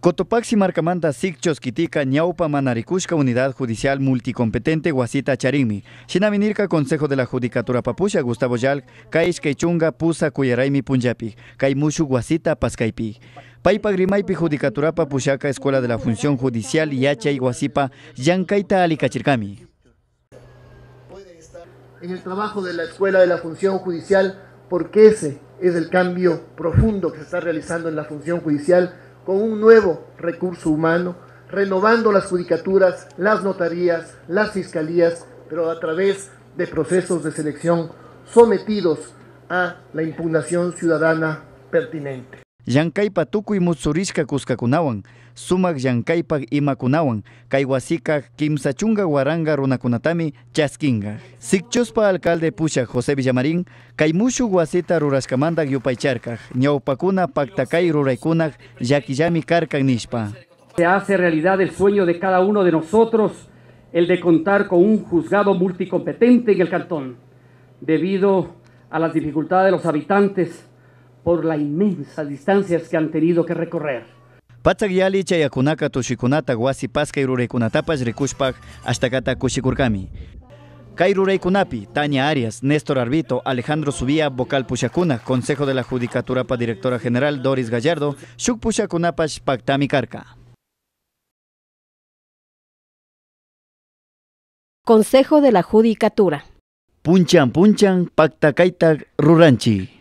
Cotopaxi, Marcamanta, Sikchos, Kitika Ñaupa, Manaricushka, Unidad Judicial Multicompetente, Guasita, Charimi. Shinaminirka, Consejo de la Judicatura papucha Gustavo Yal, Kaish, Keichunga, Pusa, Cuyaraimi, Punjapi, Kaimushu, Guasita, Pascaipi. Paipa Grimaipi Judicatura Papushaka, Escuela de la Función Judicial, Yacha y Guasipa, Yankaita, estar En el trabajo de la Escuela de la Función Judicial, porque ese es el cambio profundo que se está realizando en la Función Judicial, con un nuevo recurso humano, renovando las judicaturas, las notarías, las fiscalías, pero a través de procesos de selección sometidos a la impugnación ciudadana pertinente. ...Yankaipa y mutsurishka kuskakunawan, sumak llankaypa imakunawan, kay wasika kimsa chunga runakunatami chaskinga. ...Sikchospa alcalde Pucha José Villamarín, ...Kaimushu Guasita wasita rurashkamanta Nyaupakuna Paktakai paktakay ...Yakijami llakillami nishpa. Se hace realidad el sueño de cada uno de nosotros, el de contar con un juzgado multicompetente en el cantón, debido a las dificultades de los habitantes por las inmensas distancias que han tenido que recorrer. Patsagyali chayakunaka tushikunata wasi paskay ruraykunatapash hasta kata kushikurkami. Tania Arias, Néstor Arbito, Alejandro Subía, vocal pushakuna, Consejo de la Judicatura para Directora General Doris Gallardo, shuk pushakunapash paktami karka. Consejo de la Judicatura. Punchan punchan pacta kaita ruranchi.